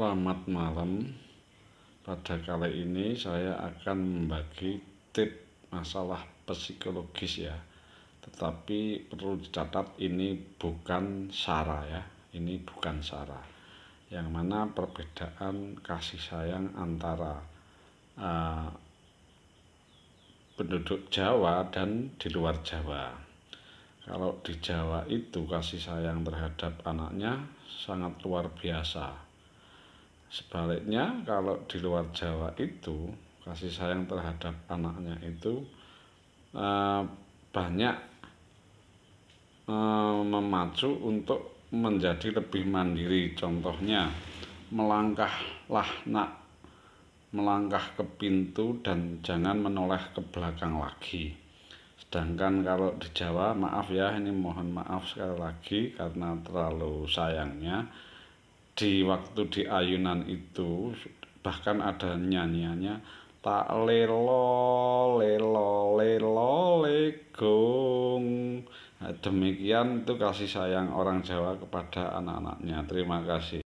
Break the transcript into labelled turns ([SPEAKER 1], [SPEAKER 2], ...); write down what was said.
[SPEAKER 1] Selamat malam. Pada kali ini saya akan membagi tip masalah psikologis ya. Tetapi perlu dicatat ini bukan sara ya. Ini bukan sara. Yang mana perbedaan kasih sayang antara uh, penduduk Jawa dan di luar Jawa. Kalau di Jawa itu kasih sayang terhadap anaknya sangat luar biasa Sebaliknya kalau di luar Jawa itu kasih sayang terhadap anaknya itu eh, banyak eh, memacu untuk menjadi lebih mandiri. Contohnya melangkahlah nak melangkah ke pintu dan jangan menoleh ke belakang lagi. Sedangkan kalau di Jawa, maaf ya, ini mohon maaf sekali lagi karena terlalu sayangnya di waktu di ayunan itu bahkan ada nyanyiannya tak lelo lelo lelo legong nah, demikian itu kasih sayang orang Jawa kepada anak-anaknya terima kasih